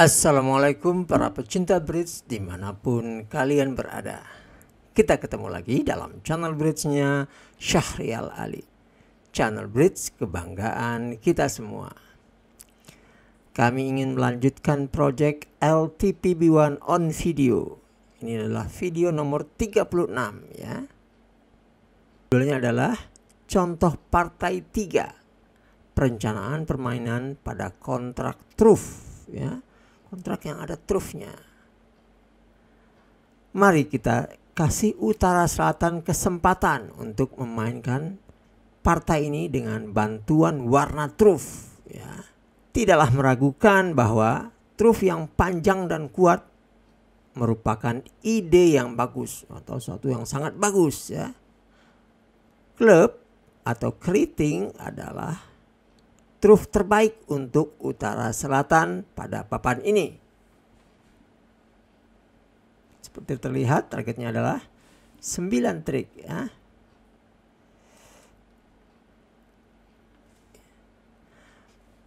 Assalamualaikum para pecinta bridge dimanapun kalian berada Kita ketemu lagi dalam channel bridge-nya Syahrial Ali Channel bridge kebanggaan kita semua Kami ingin melanjutkan project LTPB1 on video Ini adalah video nomor 36 ya Judulnya adalah Contoh Partai 3 Perencanaan permainan pada kontrak truf ya kontrak yang ada trufnya. Mari kita kasih Utara Selatan kesempatan untuk memainkan partai ini dengan bantuan warna truf. Ya. Tidaklah meragukan bahwa truf yang panjang dan kuat merupakan ide yang bagus atau suatu yang sangat bagus ya. Klub atau keriting adalah truf terbaik untuk utara selatan pada papan ini. Seperti terlihat targetnya adalah 9 trik ya.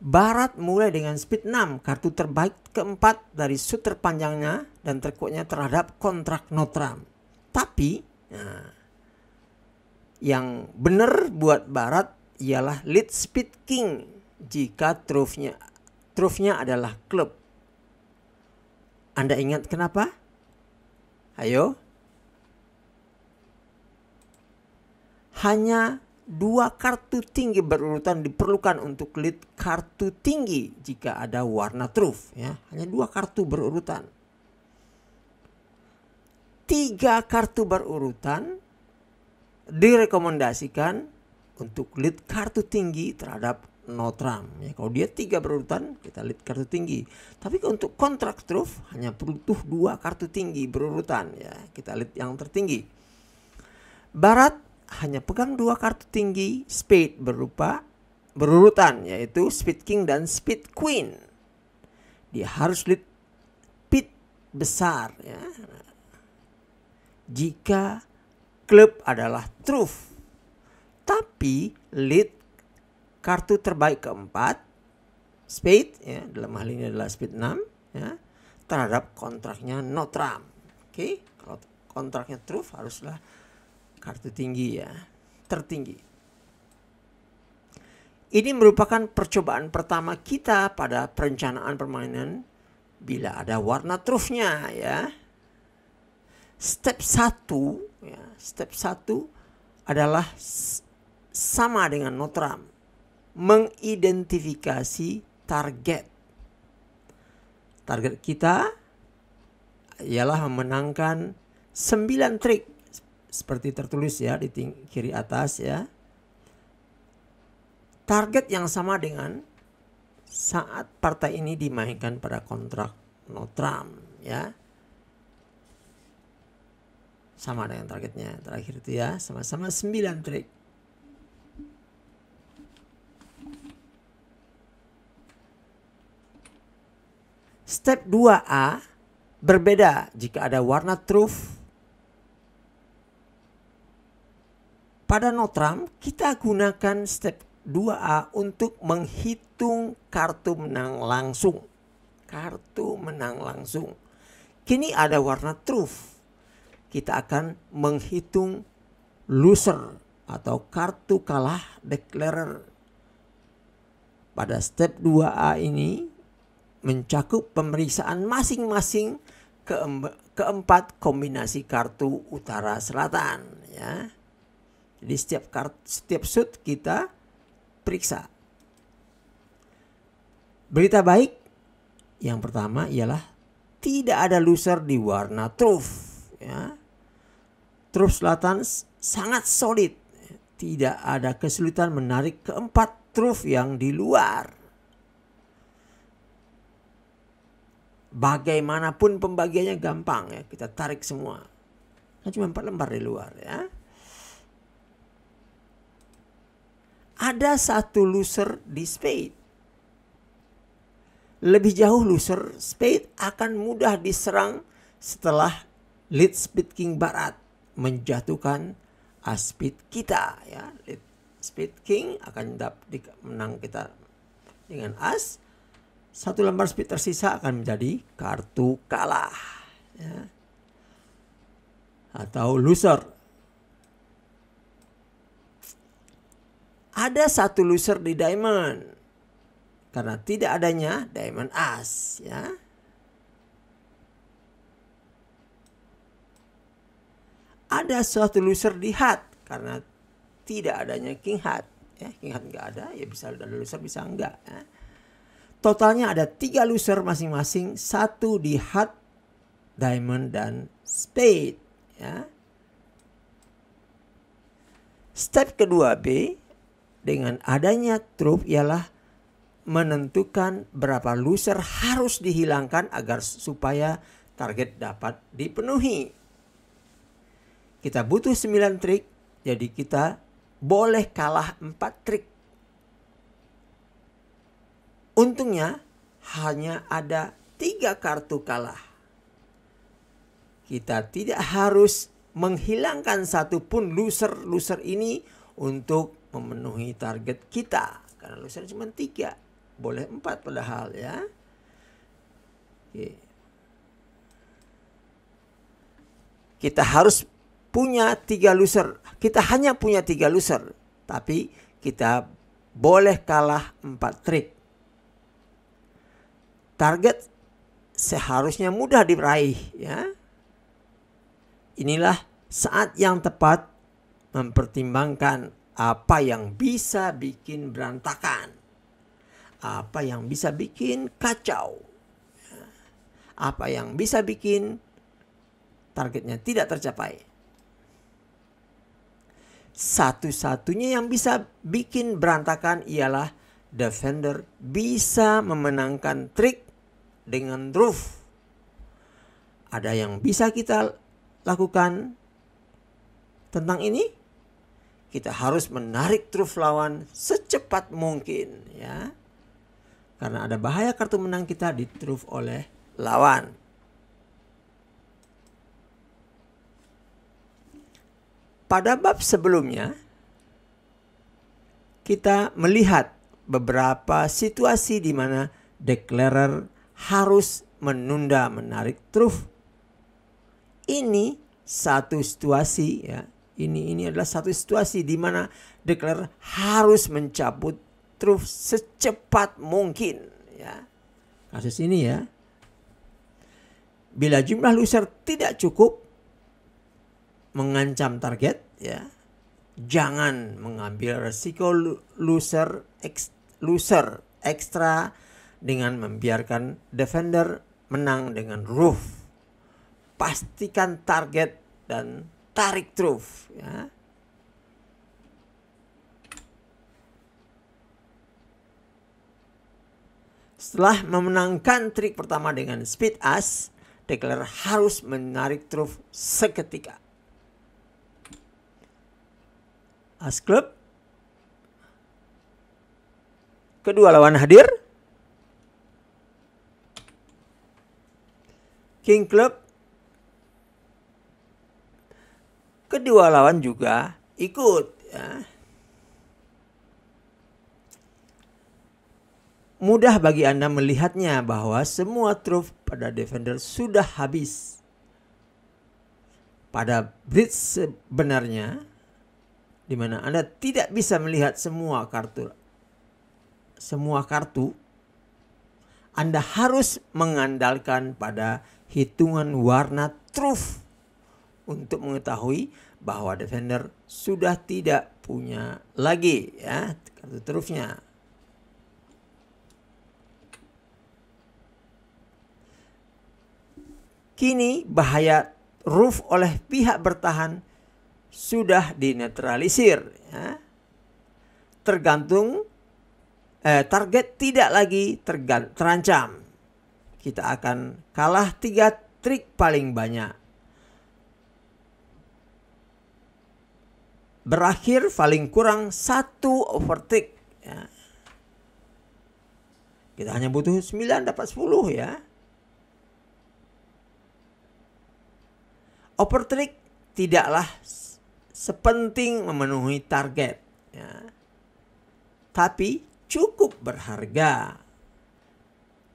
Barat mulai dengan speed 6, kartu terbaik keempat dari shoot terpanjangnya dan terkuatnya terhadap kontrak Notram. Tapi, nah, yang benar buat Barat ialah lead speed king jika trufnya trufnya adalah klub. Anda ingat kenapa? Ayo. Hanya dua kartu tinggi berurutan diperlukan untuk lead kartu tinggi jika ada warna truf ya. Hanya dua kartu berurutan. Tiga kartu berurutan direkomendasikan untuk lead kartu tinggi terhadap no Trump. ya kalau dia tiga berurutan kita lihat kartu tinggi tapi untuk kontrak truf hanya butuh dua kartu tinggi berurutan ya kita lihat yang tertinggi Barat hanya pegang dua kartu tinggi spade berupa berurutan yaitu speed king dan speed queen dia harus lihat pit besar ya jika klub adalah truth tapi lead kartu terbaik keempat Spade ya dalam hal ini adalah Spade 6 ya terhadap kontraknya Notram. Oke, okay? kalau kontraknya Truth haruslah kartu tinggi ya, tertinggi. Ini merupakan percobaan pertama kita pada perencanaan permainan bila ada warna truthnya ya. Step 1 ya, step 1 adalah sama dengan Notram mengidentifikasi target. Target kita ialah memenangkan 9 trik seperti tertulis ya di kiri atas ya. Target yang sama dengan saat partai ini dimainkan pada kontrak Notram ya. Sama dengan targetnya terakhir itu ya, sama-sama 9 trik. Step 2A berbeda jika ada warna truf. Pada Notram, kita gunakan step 2A untuk menghitung kartu menang langsung. Kartu menang langsung. Kini ada warna truf. Kita akan menghitung loser atau kartu kalah declarer. Pada step 2A ini mencakup pemeriksaan masing-masing keempat kombinasi kartu utara selatan ya. Jadi setiap kartu setiap sud kita periksa. Berita baik yang pertama ialah tidak ada loser di warna truf ya. Truf selatan sangat solid. Tidak ada kesulitan menarik keempat truf yang di luar. Bagaimanapun pembagiannya gampang ya, kita tarik semua. Nah, cuma empat lembar di luar ya. Ada satu loser di spade. Lebih jauh loser, spade akan mudah diserang setelah lead speed king barat menjatuhkan aspid speed kita ya. Lead speed king akan dapat menang kita dengan as satu lembar speed tersisa akan menjadi kartu kalah ya. atau loser. Ada satu loser di diamond karena tidak adanya diamond as ya. Ada suatu loser di hat karena tidak adanya king hat ya king hat nggak ada ya bisa ada loser bisa enggak ya. Totalnya ada tiga loser masing-masing, satu di heart, diamond, dan spade. Ya. Step kedua B dengan adanya truf ialah menentukan berapa loser harus dihilangkan agar supaya target dapat dipenuhi. Kita butuh 9 trik, jadi kita boleh kalah 4 trik Untungnya hanya ada tiga kartu kalah. Kita tidak harus menghilangkan satupun loser-loser ini untuk memenuhi target kita. Karena loser cuma tiga, boleh empat padahal ya. Oke. Kita harus punya tiga loser. Kita hanya punya tiga loser, tapi kita boleh kalah empat trik target seharusnya mudah diraih ya. Inilah saat yang tepat mempertimbangkan apa yang bisa bikin berantakan. Apa yang bisa bikin kacau. Ya. Apa yang bisa bikin targetnya tidak tercapai. Satu-satunya yang bisa bikin berantakan ialah defender bisa memenangkan trik dengan roof. Ada yang bisa kita lakukan tentang ini? Kita harus menarik truf lawan secepat mungkin ya. Karena ada bahaya kartu menang kita di ditruf oleh lawan. Pada bab sebelumnya kita melihat beberapa situasi di mana declarer harus menunda menarik truf. Ini satu situasi ya. Ini ini adalah satu situasi di mana declarer harus mencabut truf secepat mungkin ya. Kasus ini ya. Bila jumlah loser tidak cukup mengancam target ya Jangan mengambil resiko loser ex, loser ekstra dengan membiarkan defender menang dengan roof. Pastikan target dan tarik roof ya. Setelah memenangkan trik pertama dengan speed as, Declare harus menarik truf seketika. As Club Kedua lawan hadir. King Club. Kedua lawan juga ikut. Ya. Mudah bagi Anda melihatnya bahwa semua truf pada defender sudah habis. Pada bridge sebenarnya di mana Anda tidak bisa melihat semua kartu semua kartu Anda harus mengandalkan pada hitungan warna truf untuk mengetahui bahwa defender sudah tidak punya lagi ya kartu trufnya. Kini bahaya roof oleh pihak bertahan sudah dinetralisir. Ya. Tergantung eh, target tidak lagi terancam. Kita akan kalah tiga trik paling banyak. Berakhir paling kurang satu overtake. Ya. Kita hanya butuh 9 dapat 10 ya. overtrick tidaklah sepenting memenuhi target, ya. tapi cukup berharga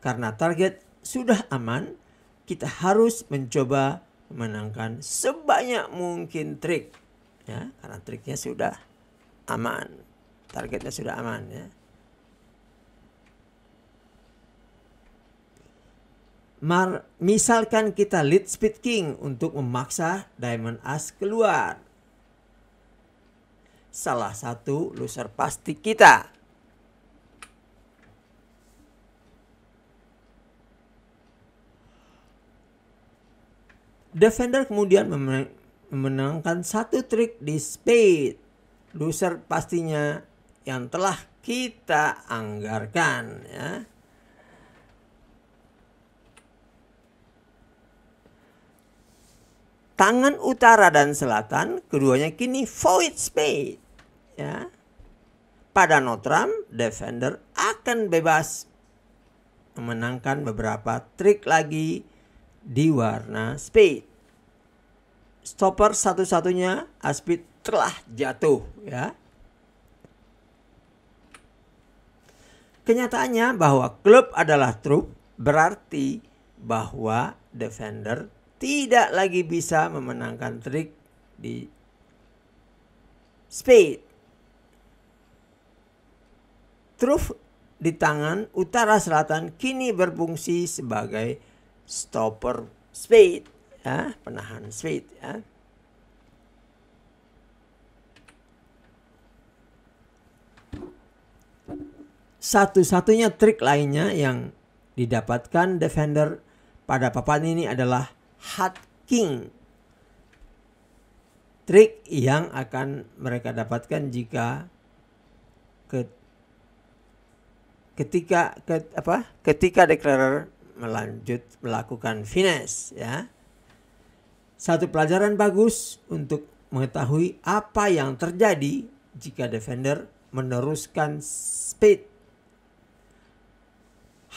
karena target sudah aman. Kita harus mencoba memenangkan sebanyak mungkin trik, ya, karena triknya sudah aman, targetnya sudah aman, ya. Mar, misalkan kita lead speed king untuk memaksa diamond as keluar salah satu loser pasti kita. Defender kemudian memenangkan satu trik di spade. Loser pastinya yang telah kita anggarkan ya. tangan utara dan selatan keduanya kini void spade. Ya. Pada Notram, defender akan bebas memenangkan beberapa trik lagi di warna speed. Stopper satu-satunya Aspid telah jatuh ya. Kenyataannya bahwa klub adalah truk berarti bahwa defender tidak lagi bisa memenangkan trik di spade. Truf di tangan utara selatan kini berfungsi sebagai stopper spade, ya, penahan spade. Ya. Satu-satunya trik lainnya yang didapatkan defender pada papan ini adalah hard king. Trik yang akan mereka dapatkan jika ke, ketika ke, apa? Ketika declarer melanjut melakukan finesse ya. Satu pelajaran bagus untuk mengetahui apa yang terjadi jika defender meneruskan speed.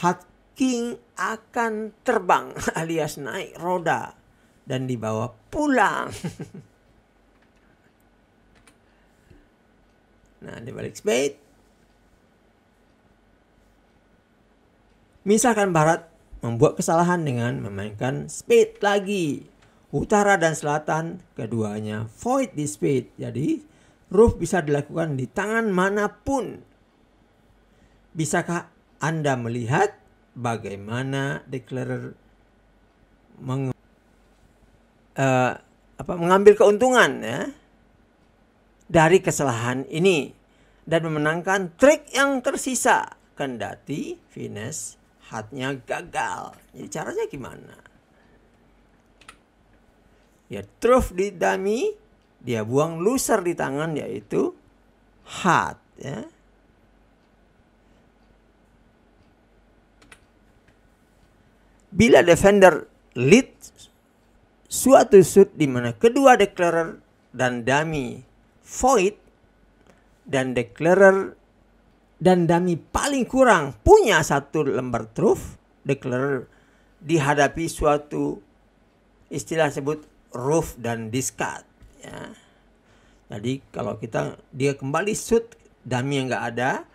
Hard king akan terbang alias naik roda dan dibawa pulang. nah, di balik spade. Misalkan barat membuat kesalahan dengan memainkan spade lagi. Utara dan selatan keduanya void di spade. Jadi roof bisa dilakukan di tangan manapun. Bisakah Anda melihat bagaimana declarer meng, uh, apa, mengambil keuntungan ya dari kesalahan ini dan memenangkan trik yang tersisa kendati Venus hatnya gagal. Jadi caranya gimana? Ya truth di dummy dia buang loser di tangan yaitu hat ya. Bila defender lead suatu shoot di mana kedua declarer dan dummy void dan declarer dan dummy paling kurang punya satu lembar truth, declarer dihadapi suatu istilah sebut roof dan discard. Ya. Jadi kalau kita dia kembali shoot dummy yang nggak ada,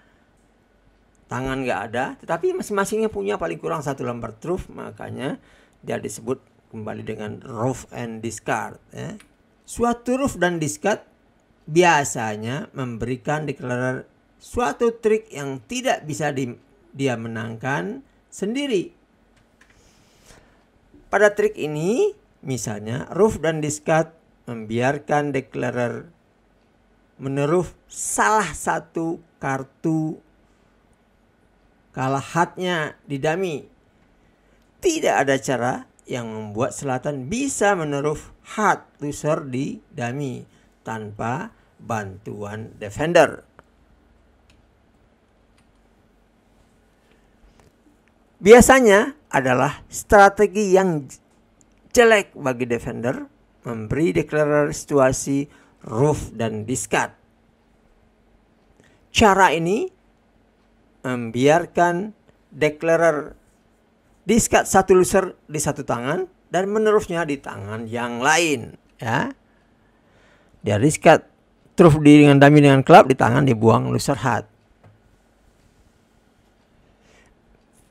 tangan nggak ada, tetapi masing-masingnya punya paling kurang satu lembar truf, makanya dia disebut kembali dengan roof and discard. Ya. Suatu roof dan discard biasanya memberikan deklarasi suatu trik yang tidak bisa di, dia menangkan sendiri. Pada trik ini, misalnya roof dan discard membiarkan declarer meneruf salah satu kartu kalah hatnya didami. Tidak ada cara yang membuat selatan bisa menerus hat loser di dami tanpa bantuan defender. Biasanya adalah strategi yang jelek bagi defender memberi deklarasi situasi roof dan discard. Cara ini membiarkan declarer diskat satu loser di satu tangan dan menerusnya di tangan yang lain ya dia diskat truf di dengan dami dengan klub di tangan dibuang loser hat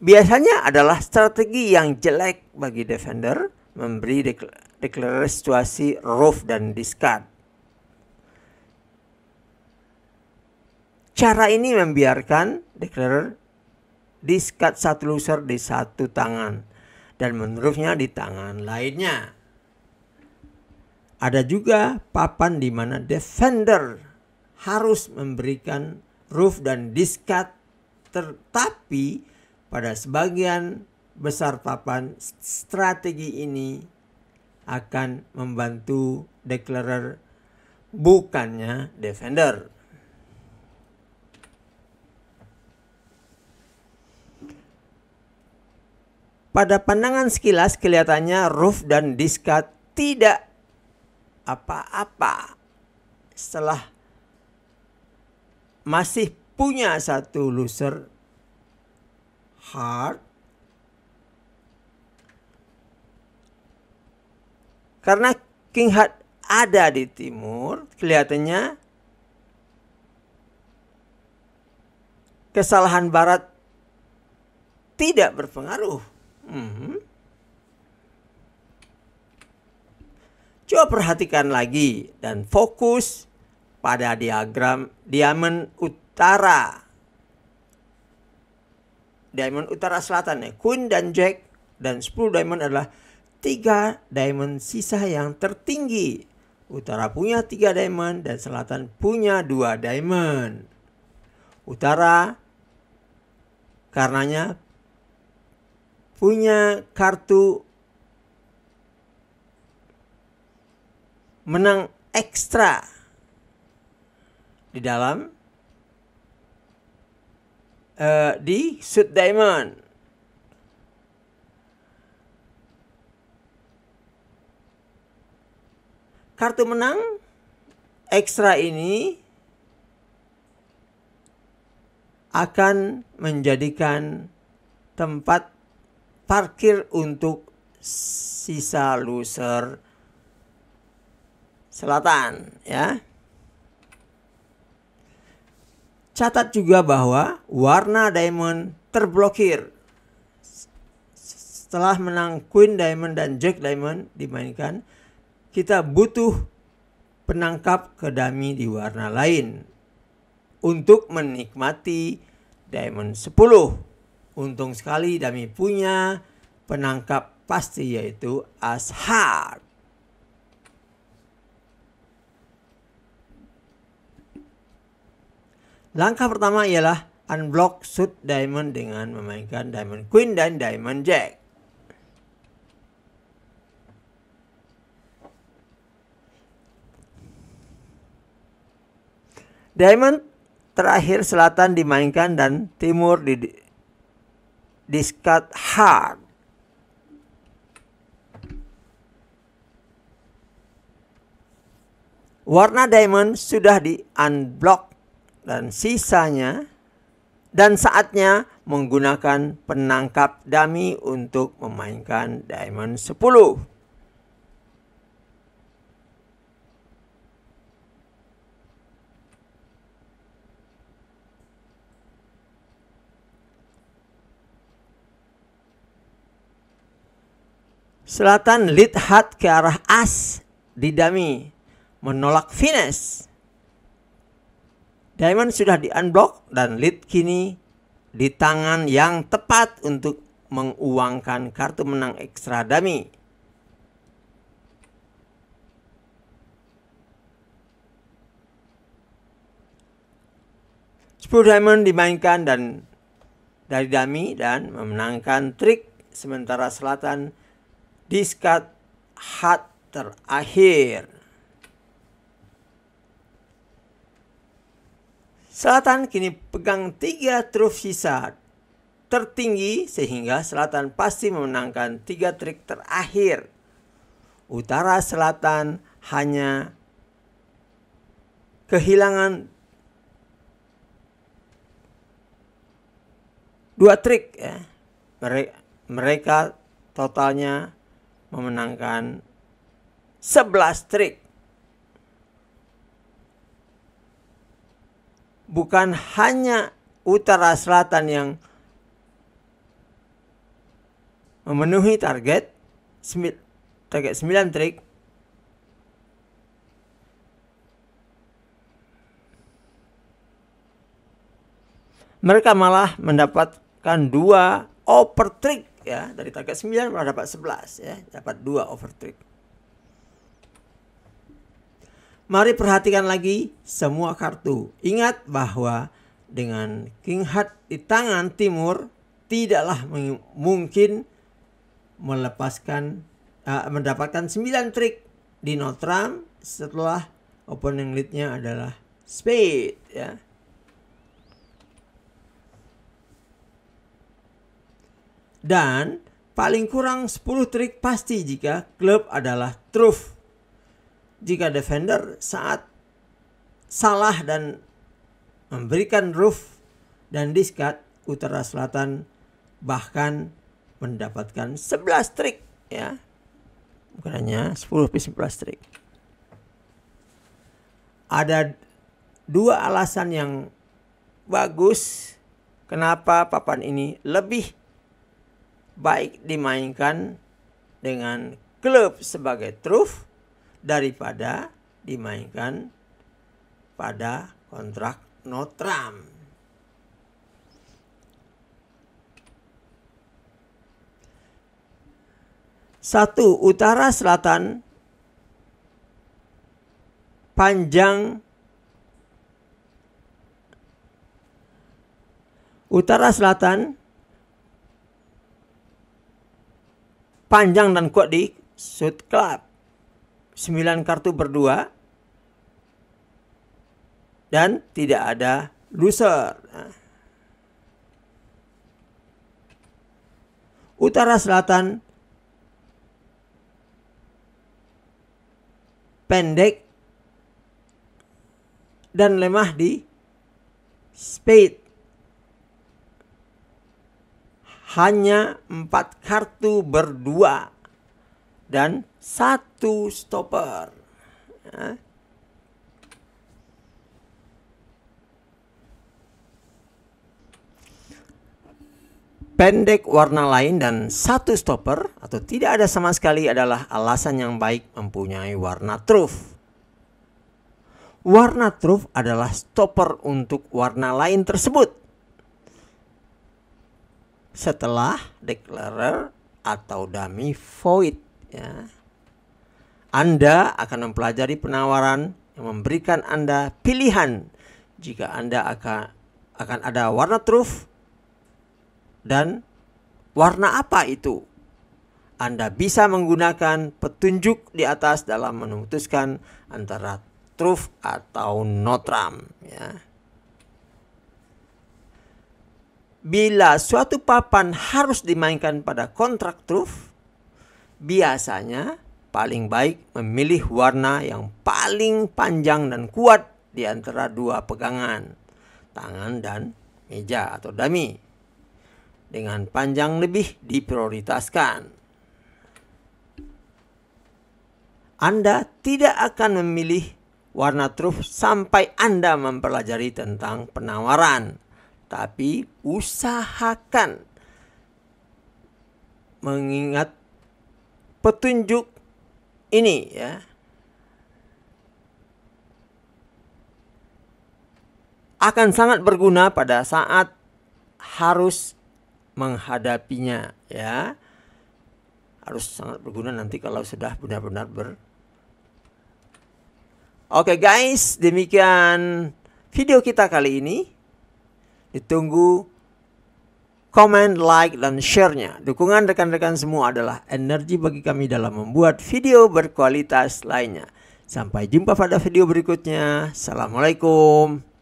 biasanya adalah strategi yang jelek bagi defender memberi declarer situasi roof dan discard Cara ini membiarkan declarer diskat satu loser di satu tangan dan menerusnya di tangan lainnya. Ada juga papan di mana defender harus memberikan roof dan diskat tetapi pada sebagian besar papan strategi ini akan membantu declarer bukannya defender. Pada pandangan sekilas kelihatannya Roof dan Diska tidak apa-apa setelah masih punya satu loser heart karena King Hat ada di timur kelihatannya kesalahan barat tidak berpengaruh Hmm. Coba perhatikan lagi dan fokus pada diagram diamond utara. Diamond utara selatan ya. Queen dan Jack dan 10 diamond adalah tiga diamond sisa yang tertinggi. Utara punya tiga diamond dan selatan punya dua diamond. Utara karenanya punya kartu menang ekstra di dalam uh, di Sud Diamond. Kartu menang ekstra ini akan menjadikan tempat parkir untuk sisa loser selatan ya. Catat juga bahwa warna diamond terblokir setelah menang Queen Diamond dan Jack Diamond dimainkan, kita butuh penangkap kedami di warna lain untuk menikmati Diamond 10. Untung sekali kami punya penangkap pasti yaitu Ashar. Langkah pertama ialah unblock suit diamond dengan memainkan diamond queen dan diamond jack. Diamond terakhir selatan dimainkan dan timur di discard hard. Warna diamond sudah di unblock dan sisanya dan saatnya menggunakan penangkap dummy untuk memainkan diamond 10. Selatan Lidhat ke arah As di dami menolak finish. Diamond sudah di-unblock dan lead kini di tangan yang tepat untuk menguangkan kartu menang ekstra dami. Sepuluh diamond dimainkan dan dari dami dan memenangkan trik sementara selatan Diskat hat terakhir. Selatan kini pegang tiga truf sisa tertinggi sehingga selatan pasti memenangkan tiga trik terakhir. Utara selatan hanya kehilangan dua trik ya. mereka totalnya memenangkan 11 trik. Bukan hanya utara selatan yang memenuhi target target 9 trik mereka malah mendapatkan dua over trick ya dari target 9 malah dapat 11 ya dapat 2 over Mari perhatikan lagi semua kartu. Ingat bahwa dengan King Hat di tangan timur tidaklah mungkin melepaskan uh, mendapatkan 9 trik di Notram setelah opening leadnya adalah spade ya. dan paling kurang 10 trik pasti jika klub adalah truf. Jika defender saat salah dan memberikan roof dan diskat Utara Selatan bahkan mendapatkan 11 trik ya. Bukan hanya 10 11 trik. Ada dua alasan yang bagus kenapa papan ini lebih baik dimainkan dengan klub sebagai truf daripada dimainkan pada kontrak Notram. Satu utara selatan panjang utara selatan panjang dan kuat di South Club. 9 kartu berdua dan tidak ada loser. Nah. Utara Selatan pendek dan lemah di spade. hanya empat kartu berdua dan satu stopper. Ya. pendek warna lain dan satu stopper atau tidak ada sama sekali adalah alasan yang baik mempunyai warna truf. Warna truf adalah stopper untuk warna lain tersebut setelah declarer atau dummy void ya. Anda akan mempelajari penawaran yang memberikan Anda pilihan jika Anda akan akan ada warna truth dan warna apa itu. Anda bisa menggunakan petunjuk di atas dalam memutuskan antara truth atau notram ya. bila suatu papan harus dimainkan pada kontrak truf, biasanya paling baik memilih warna yang paling panjang dan kuat di antara dua pegangan, tangan dan meja atau dami. Dengan panjang lebih diprioritaskan. Anda tidak akan memilih warna truf sampai Anda mempelajari tentang penawaran tapi usahakan mengingat petunjuk ini ya. Akan sangat berguna pada saat harus menghadapinya ya. Harus sangat berguna nanti kalau sudah benar-benar ber Oke okay guys, demikian video kita kali ini. Ditunggu komen, like, dan share Dukungan rekan-rekan semua adalah energi bagi kami dalam membuat video berkualitas lainnya. Sampai jumpa pada video berikutnya. Assalamualaikum.